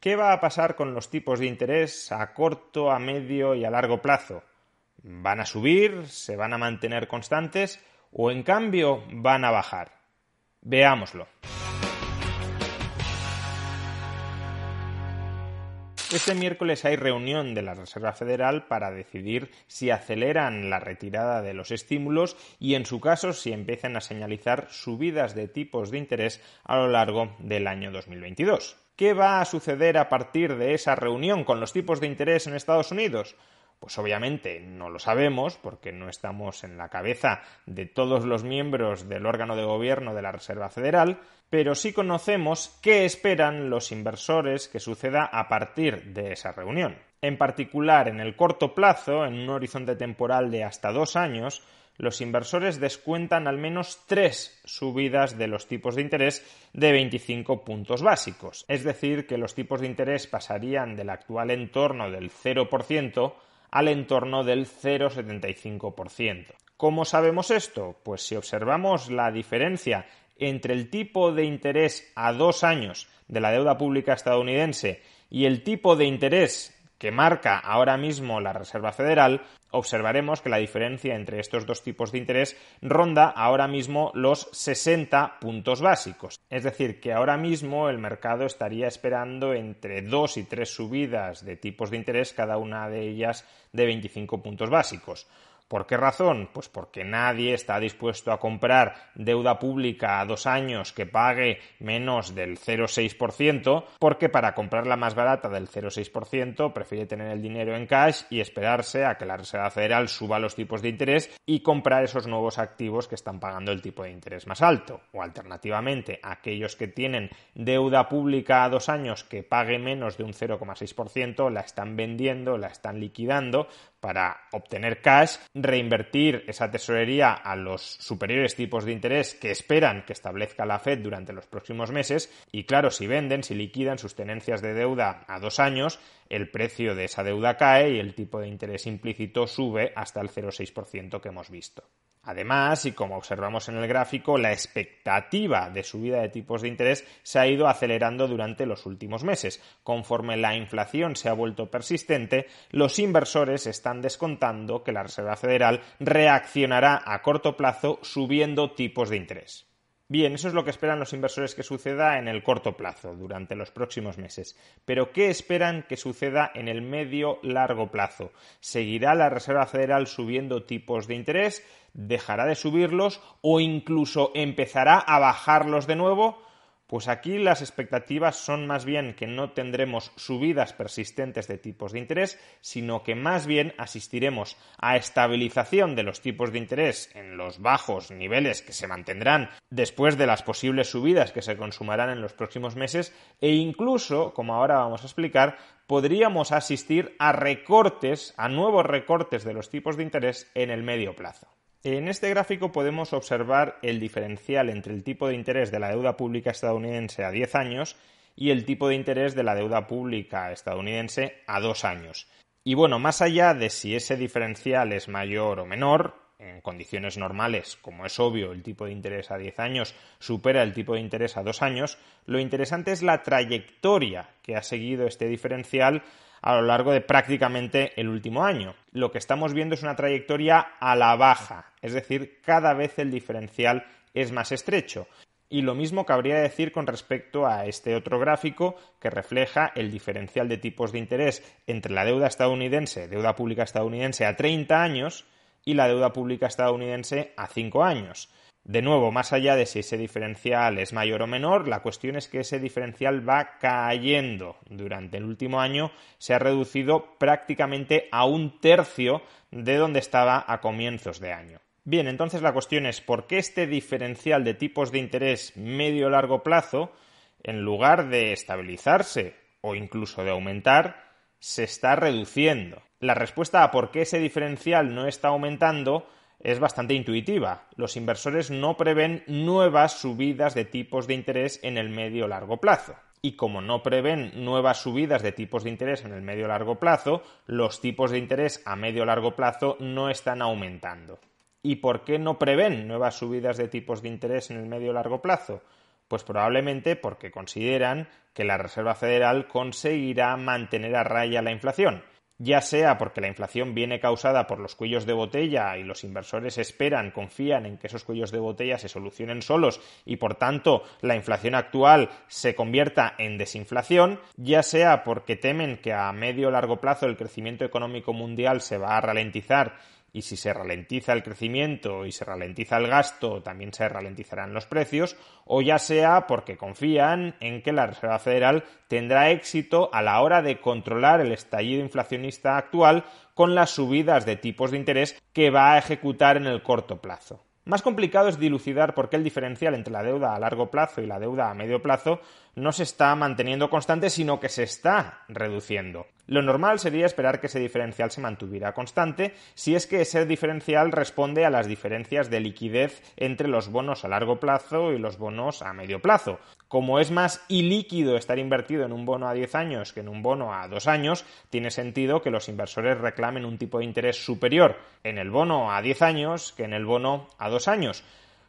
¿Qué va a pasar con los tipos de interés a corto, a medio y a largo plazo? ¿Van a subir? ¿Se van a mantener constantes? ¿O en cambio van a bajar? Veámoslo. Este miércoles hay reunión de la Reserva Federal para decidir si aceleran la retirada de los estímulos y, en su caso, si empiezan a señalizar subidas de tipos de interés a lo largo del año 2022. ¿Qué va a suceder a partir de esa reunión con los tipos de interés en Estados Unidos? Pues obviamente no lo sabemos porque no estamos en la cabeza de todos los miembros del órgano de gobierno de la Reserva Federal, pero sí conocemos qué esperan los inversores que suceda a partir de esa reunión. En particular, en el corto plazo, en un horizonte temporal de hasta dos años, los inversores descuentan al menos tres subidas de los tipos de interés de 25 puntos básicos. Es decir, que los tipos de interés pasarían del actual entorno del 0% al entorno del 0,75%. ¿Cómo sabemos esto? Pues si observamos la diferencia entre el tipo de interés a dos años de la deuda pública estadounidense y el tipo de interés que marca ahora mismo la Reserva Federal, observaremos que la diferencia entre estos dos tipos de interés ronda ahora mismo los 60 puntos básicos. Es decir, que ahora mismo el mercado estaría esperando entre dos y tres subidas de tipos de interés, cada una de ellas de 25 puntos básicos. ¿Por qué razón? Pues porque nadie está dispuesto a comprar deuda pública a dos años que pague menos del 0,6%, porque para comprar la más barata del 0,6% prefiere tener el dinero en cash y esperarse a que la Reserva Federal suba los tipos de interés y comprar esos nuevos activos que están pagando el tipo de interés más alto. O alternativamente, aquellos que tienen deuda pública a dos años que pague menos de un 0,6% la están vendiendo, la están liquidando para obtener cash, reinvertir esa tesorería a los superiores tipos de interés que esperan que establezca la Fed durante los próximos meses y claro, si venden, si liquidan sus tenencias de deuda a dos años, el precio de esa deuda cae y el tipo de interés implícito sube hasta el 0,6% que hemos visto. Además, y como observamos en el gráfico, la expectativa de subida de tipos de interés se ha ido acelerando durante los últimos meses. Conforme la inflación se ha vuelto persistente, los inversores están descontando que la Reserva Federal reaccionará a corto plazo subiendo tipos de interés. Bien, eso es lo que esperan los inversores que suceda en el corto plazo, durante los próximos meses. Pero, ¿qué esperan que suceda en el medio-largo plazo? ¿Seguirá la Reserva Federal subiendo tipos de interés? ¿Dejará de subirlos? ¿O incluso empezará a bajarlos de nuevo? Pues aquí las expectativas son más bien que no tendremos subidas persistentes de tipos de interés, sino que más bien asistiremos a estabilización de los tipos de interés en los bajos niveles que se mantendrán después de las posibles subidas que se consumarán en los próximos meses e incluso, como ahora vamos a explicar, podríamos asistir a recortes, a nuevos recortes de los tipos de interés en el medio plazo. En este gráfico podemos observar el diferencial entre el tipo de interés de la deuda pública estadounidense a 10 años y el tipo de interés de la deuda pública estadounidense a 2 años. Y bueno, más allá de si ese diferencial es mayor o menor, en condiciones normales, como es obvio, el tipo de interés a 10 años supera el tipo de interés a 2 años, lo interesante es la trayectoria que ha seguido este diferencial a lo largo de prácticamente el último año. Lo que estamos viendo es una trayectoria a la baja, es decir, cada vez el diferencial es más estrecho. Y lo mismo cabría decir con respecto a este otro gráfico que refleja el diferencial de tipos de interés entre la deuda estadounidense, deuda pública estadounidense a 30 años y la deuda pública estadounidense a 5 años. De nuevo, más allá de si ese diferencial es mayor o menor, la cuestión es que ese diferencial va cayendo. Durante el último año se ha reducido prácticamente a un tercio de donde estaba a comienzos de año. Bien, entonces la cuestión es por qué este diferencial de tipos de interés medio-largo plazo, en lugar de estabilizarse o incluso de aumentar, se está reduciendo. La respuesta a por qué ese diferencial no está aumentando es bastante intuitiva. Los inversores no prevén nuevas subidas de tipos de interés en el medio largo plazo. Y como no prevén nuevas subidas de tipos de interés en el medio largo plazo, los tipos de interés a medio largo plazo no están aumentando. ¿Y por qué no prevén nuevas subidas de tipos de interés en el medio largo plazo? Pues probablemente porque consideran que la Reserva Federal conseguirá mantener a raya la inflación, ya sea porque la inflación viene causada por los cuellos de botella y los inversores esperan, confían en que esos cuellos de botella se solucionen solos y por tanto la inflación actual se convierta en desinflación, ya sea porque temen que a medio o largo plazo el crecimiento económico mundial se va a ralentizar y si se ralentiza el crecimiento y se ralentiza el gasto, también se ralentizarán los precios, o ya sea porque confían en que la Reserva Federal tendrá éxito a la hora de controlar el estallido inflacionista actual con las subidas de tipos de interés que va a ejecutar en el corto plazo. Más complicado es dilucidar por qué el diferencial entre la deuda a largo plazo y la deuda a medio plazo no se está manteniendo constante, sino que se está reduciendo. Lo normal sería esperar que ese diferencial se mantuviera constante, si es que ese diferencial responde a las diferencias de liquidez entre los bonos a largo plazo y los bonos a medio plazo. Como es más ilíquido estar invertido en un bono a 10 años que en un bono a 2 años, tiene sentido que los inversores reclamen un tipo de interés superior en el bono a 10 años que en el bono a 2 años.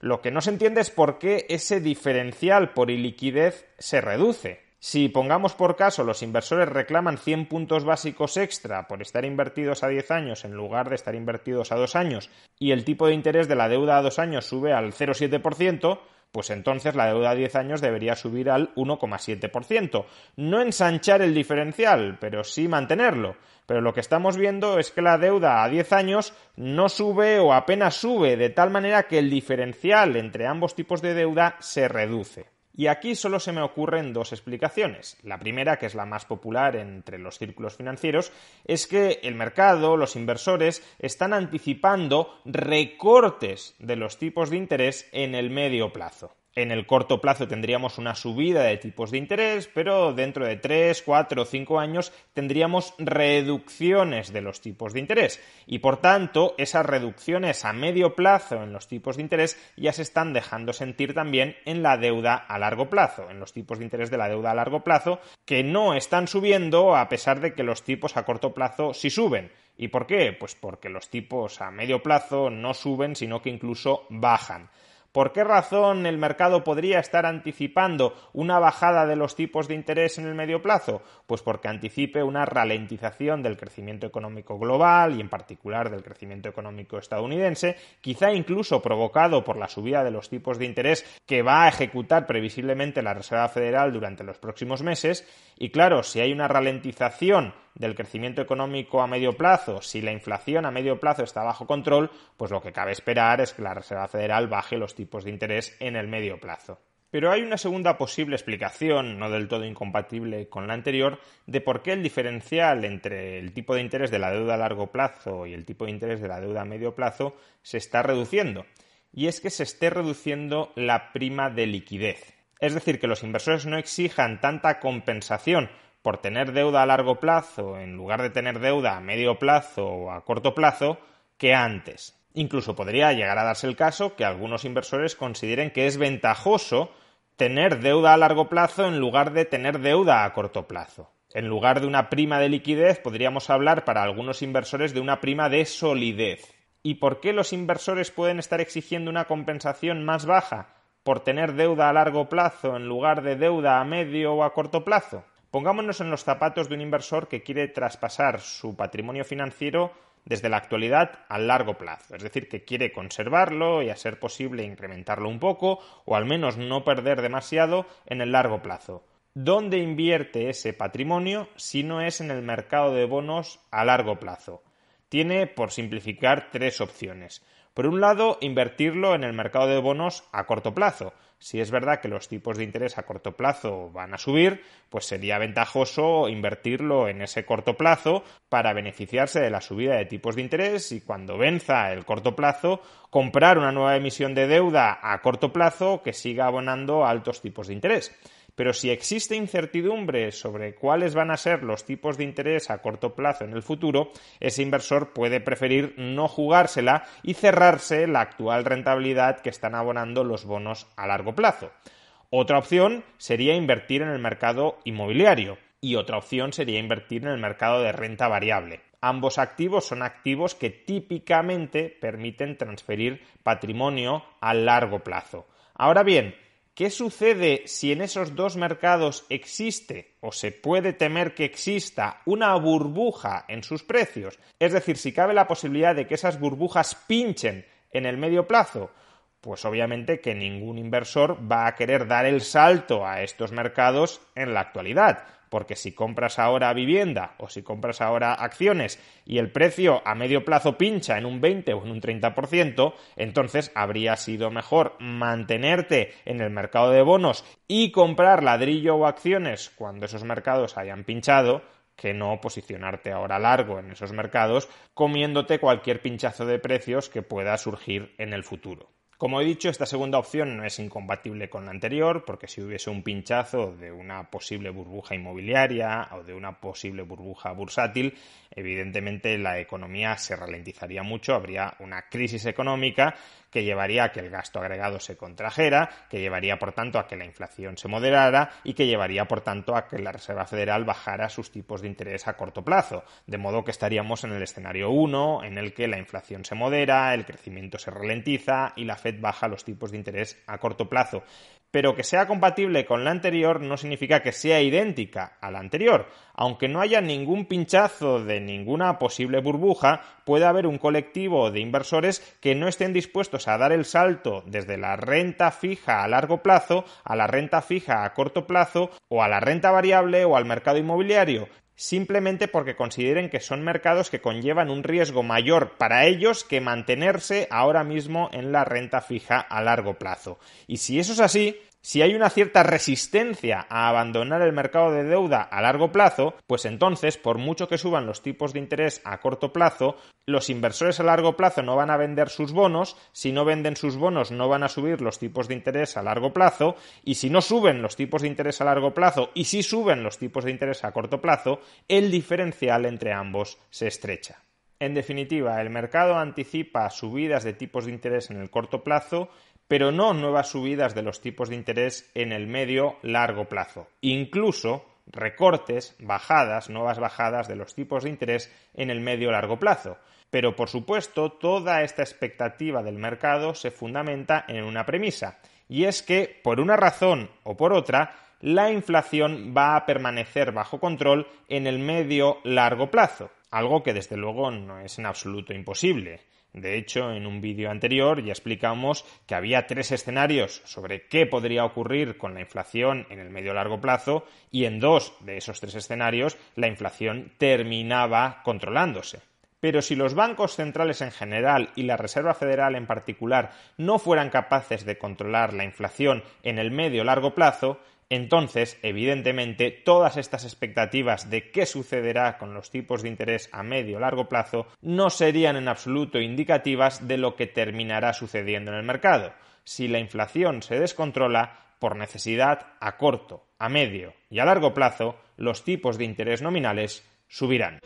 Lo que no se entiende es por qué ese diferencial por iliquidez se reduce. Si pongamos por caso los inversores reclaman 100 puntos básicos extra por estar invertidos a 10 años en lugar de estar invertidos a 2 años y el tipo de interés de la deuda a 2 años sube al 0,7%, pues entonces la deuda a 10 años debería subir al 1,7%. No ensanchar el diferencial, pero sí mantenerlo. Pero lo que estamos viendo es que la deuda a 10 años no sube o apenas sube, de tal manera que el diferencial entre ambos tipos de deuda se reduce. Y aquí solo se me ocurren dos explicaciones. La primera, que es la más popular entre los círculos financieros, es que el mercado, los inversores, están anticipando recortes de los tipos de interés en el medio plazo. En el corto plazo tendríamos una subida de tipos de interés, pero dentro de tres, cuatro o cinco años tendríamos reducciones de los tipos de interés. Y por tanto, esas reducciones a medio plazo en los tipos de interés ya se están dejando sentir también en la deuda a largo plazo, en los tipos de interés de la deuda a largo plazo, que no están subiendo a pesar de que los tipos a corto plazo sí suben. ¿Y por qué? Pues porque los tipos a medio plazo no suben, sino que incluso bajan. ¿Por qué razón el mercado podría estar anticipando una bajada de los tipos de interés en el medio plazo? Pues porque anticipe una ralentización del crecimiento económico global y en particular del crecimiento económico estadounidense, quizá incluso provocado por la subida de los tipos de interés que va a ejecutar previsiblemente la Reserva Federal durante los próximos meses. Y claro, si hay una ralentización del crecimiento económico a medio plazo, si la inflación a medio plazo está bajo control, pues lo que cabe esperar es que la Reserva Federal baje los tipos de interés en el medio plazo. Pero hay una segunda posible explicación, no del todo incompatible con la anterior, de por qué el diferencial entre el tipo de interés de la deuda a largo plazo y el tipo de interés de la deuda a medio plazo se está reduciendo. Y es que se esté reduciendo la prima de liquidez. Es decir, que los inversores no exijan tanta compensación por tener deuda a largo plazo en lugar de tener deuda a medio plazo o a corto plazo que antes. Incluso podría llegar a darse el caso que algunos inversores consideren que es ventajoso tener deuda a largo plazo en lugar de tener deuda a corto plazo. En lugar de una prima de liquidez, podríamos hablar para algunos inversores de una prima de solidez. ¿Y por qué los inversores pueden estar exigiendo una compensación más baja por tener deuda a largo plazo en lugar de deuda a medio o a corto plazo? Pongámonos en los zapatos de un inversor que quiere traspasar su patrimonio financiero desde la actualidad al largo plazo, es decir, que quiere conservarlo y a ser posible incrementarlo un poco o al menos no perder demasiado en el largo plazo. ¿Dónde invierte ese patrimonio si no es en el mercado de bonos a largo plazo? Tiene, por simplificar, tres opciones. Por un lado, invertirlo en el mercado de bonos a corto plazo. Si es verdad que los tipos de interés a corto plazo van a subir, pues sería ventajoso invertirlo en ese corto plazo para beneficiarse de la subida de tipos de interés y cuando venza el corto plazo, comprar una nueva emisión de deuda a corto plazo que siga abonando altos tipos de interés. Pero si existe incertidumbre sobre cuáles van a ser los tipos de interés a corto plazo en el futuro, ese inversor puede preferir no jugársela y cerrarse la actual rentabilidad que están abonando los bonos a largo plazo. Otra opción sería invertir en el mercado inmobiliario y otra opción sería invertir en el mercado de renta variable. Ambos activos son activos que típicamente permiten transferir patrimonio a largo plazo. Ahora bien, ¿Qué sucede si en esos dos mercados existe o se puede temer que exista una burbuja en sus precios? Es decir, si cabe la posibilidad de que esas burbujas pinchen en el medio plazo, pues obviamente que ningún inversor va a querer dar el salto a estos mercados en la actualidad porque si compras ahora vivienda o si compras ahora acciones y el precio a medio plazo pincha en un 20 o en un 30%, entonces habría sido mejor mantenerte en el mercado de bonos y comprar ladrillo o acciones cuando esos mercados hayan pinchado que no posicionarte ahora largo en esos mercados comiéndote cualquier pinchazo de precios que pueda surgir en el futuro. Como he dicho, esta segunda opción no es incompatible con la anterior, porque si hubiese un pinchazo de una posible burbuja inmobiliaria o de una posible burbuja bursátil, evidentemente la economía se ralentizaría mucho, habría una crisis económica que llevaría a que el gasto agregado se contrajera, que llevaría por tanto a que la inflación se moderara y que llevaría por tanto a que la Reserva Federal bajara sus tipos de interés a corto plazo, de modo que estaríamos en el escenario 1 en el que la inflación se modera, el crecimiento se ralentiza y la Fed baja los tipos de interés a corto plazo pero que sea compatible con la anterior no significa que sea idéntica a la anterior. Aunque no haya ningún pinchazo de ninguna posible burbuja, puede haber un colectivo de inversores que no estén dispuestos a dar el salto desde la renta fija a largo plazo a la renta fija a corto plazo o a la renta variable o al mercado inmobiliario simplemente porque consideren que son mercados que conllevan un riesgo mayor para ellos que mantenerse ahora mismo en la renta fija a largo plazo. Y si eso es así, si hay una cierta resistencia a abandonar el mercado de deuda a largo plazo, pues entonces, por mucho que suban los tipos de interés a corto plazo, los inversores a largo plazo no van a vender sus bonos, si no venden sus bonos no van a subir los tipos de interés a largo plazo, y si no suben los tipos de interés a largo plazo y si suben los tipos de interés a corto plazo, el diferencial entre ambos se estrecha. En definitiva, el mercado anticipa subidas de tipos de interés en el corto plazo, pero no nuevas subidas de los tipos de interés en el medio largo plazo, incluso recortes, bajadas, nuevas bajadas de los tipos de interés en el medio largo plazo. Pero por supuesto, toda esta expectativa del mercado se fundamenta en una premisa, y es que, por una razón o por otra, la inflación va a permanecer bajo control en el medio largo plazo, algo que desde luego no es en absoluto imposible. De hecho, en un vídeo anterior ya explicamos que había tres escenarios sobre qué podría ocurrir con la inflación en el medio largo plazo y en dos de esos tres escenarios la inflación terminaba controlándose. Pero si los bancos centrales en general y la Reserva Federal en particular no fueran capaces de controlar la inflación en el medio largo plazo, entonces, evidentemente, todas estas expectativas de qué sucederá con los tipos de interés a medio o largo plazo no serían en absoluto indicativas de lo que terminará sucediendo en el mercado. Si la inflación se descontrola, por necesidad, a corto, a medio y a largo plazo, los tipos de interés nominales subirán.